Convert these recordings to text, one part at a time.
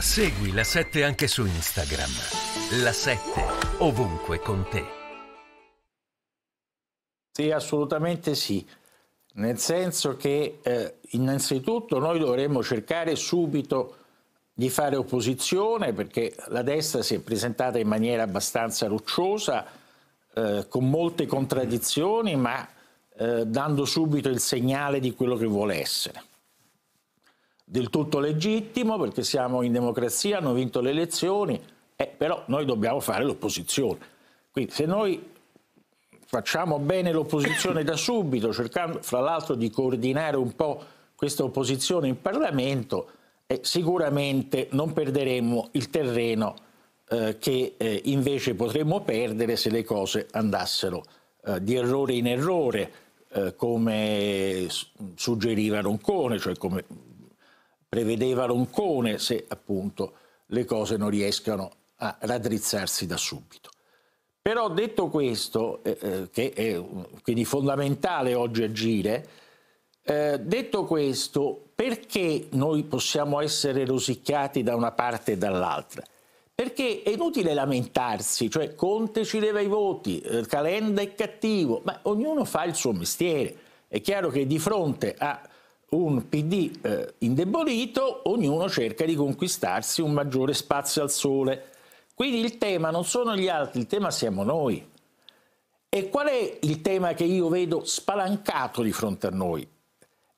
Segui la 7 anche su Instagram. La 7 ovunque con te. Sì, assolutamente sì. Nel senso che eh, innanzitutto noi dovremmo cercare subito di fare opposizione perché la destra si è presentata in maniera abbastanza rocciosa, eh, con molte contraddizioni, ma eh, dando subito il segnale di quello che vuole essere del tutto legittimo perché siamo in democrazia, hanno vinto le elezioni, eh, però noi dobbiamo fare l'opposizione. Quindi se noi facciamo bene l'opposizione da subito, cercando fra l'altro di coordinare un po' questa opposizione in Parlamento, eh, sicuramente non perderemmo il terreno eh, che eh, invece potremmo perdere se le cose andassero eh, di errore in errore, eh, come suggeriva Roncone, cioè come prevedeva Roncone se appunto le cose non riescano a raddrizzarsi da subito. Però detto questo, eh, eh che è quindi fondamentale oggi agire, eh, detto questo, perché noi possiamo essere rosicchiati da una parte e dall'altra? Perché è inutile lamentarsi, cioè Conte ci leva i voti, eh, Calenda è cattivo, ma ognuno fa il suo mestiere. È chiaro che di fronte a un PD eh, indebolito, ognuno cerca di conquistarsi un maggiore spazio al sole. Quindi il tema non sono gli altri, il tema siamo noi. E qual è il tema che io vedo spalancato di fronte a noi?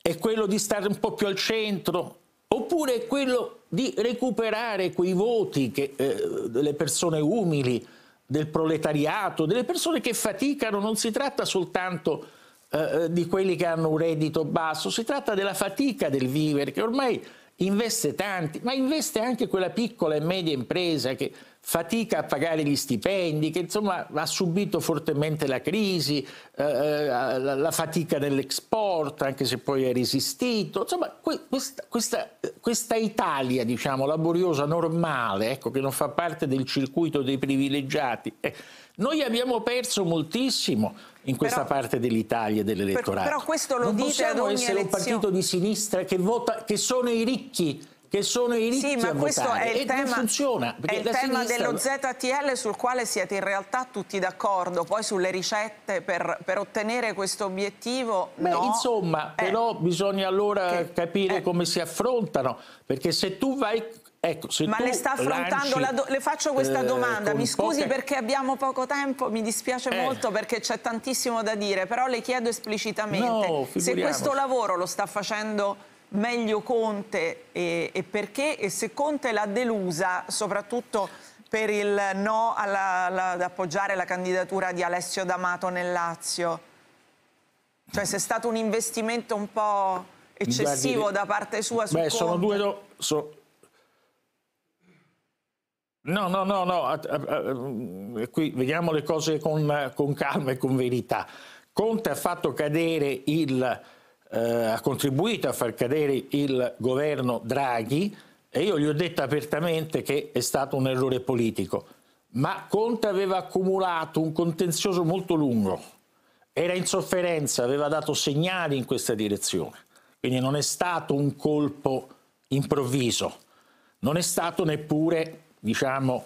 È quello di stare un po' più al centro? Oppure è quello di recuperare quei voti che, eh, delle persone umili, del proletariato, delle persone che faticano? Non si tratta soltanto di eh, eh, di quelli che hanno un reddito basso, si tratta della fatica del vivere che ormai investe tanti, ma investe anche quella piccola e media impresa che fatica a pagare gli stipendi, che insomma ha subito fortemente la crisi, eh, eh la, la, fatica dell'export, anche se poi ha resistito. Insomma, que, questa, questa questa Italia, diciamo, laboriosa, normale, ecco, che non fa parte del circuito dei privilegiati, eh, noi abbiamo perso moltissimo in questa però, parte dell'Italia e dell'elettorato. Però questo lo non dite ad ogni elezione. un partito di sinistra che, vota, che sono i ricchi che sono i ricchi sì, ma questo votare. è il e tema, funziona, è il tema sinistra... dello ZTL sul quale siete in realtà tutti d'accordo, poi sulle ricette per, per ottenere questo obiettivo Beh, no. Insomma, eh. però bisogna allora che, capire eh. come si affrontano, perché se tu vai Ecco, Ma le sta affrontando, lanci, le faccio questa eh, domanda, mi scusi poche... perché abbiamo poco tempo, mi dispiace eh. molto perché c'è tantissimo da dire, però le chiedo esplicitamente no, se questo lavoro lo sta facendo meglio Conte e, e perché e se Conte l'ha delusa soprattutto per il no alla, alla, ad appoggiare la candidatura di Alessio D'Amato nel Lazio? Cioè se è stato un investimento un po' eccessivo Guardi, da parte sua su beh, Conte? sono due... so... No, no, no, no, mm, qui vediamo le cose con, con calma e con verità. Conte ha fatto cadere il eh, ha contribuito a far cadere il governo Draghi e io gli ho detto apertamente che è stato un errore politico. Ma Conte aveva accumulato un contenzioso molto lungo, era in sofferenza, aveva dato segnali in questa direzione. Quindi non è stato un colpo improvviso, non è stato neppure, diciamo,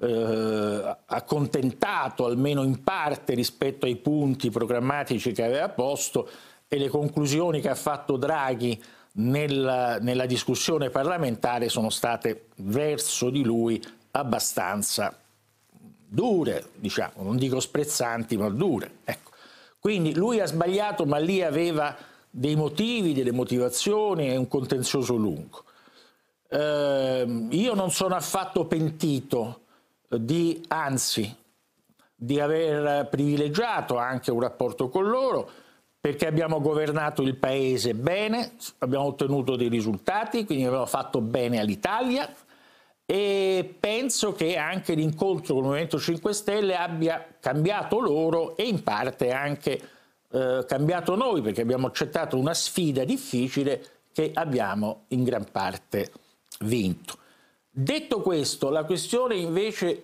eh, accontentato almeno in parte rispetto ai punti programmatici che aveva posto e le conclusioni che ha fatto Draghi nella, nella discussione parlamentare sono state verso di lui abbastanza dure, diciamo, non dico sprezzanti, ma dure. Ecco. Quindi lui ha sbagliato, ma lì aveva dei motivi, delle motivazioni e un contenzioso lungo. Eh, io non sono affatto pentito di, anzi, di aver privilegiato anche un rapporto con loro perché abbiamo governato il paese bene, abbiamo ottenuto dei risultati, quindi abbiamo fatto bene all'Italia e penso che anche l'incontro con il Movimento 5 Stelle abbia cambiato loro e in parte anche eh, cambiato noi perché abbiamo accettato una sfida difficile che abbiamo in gran parte vinto. Detto questo, la questione invece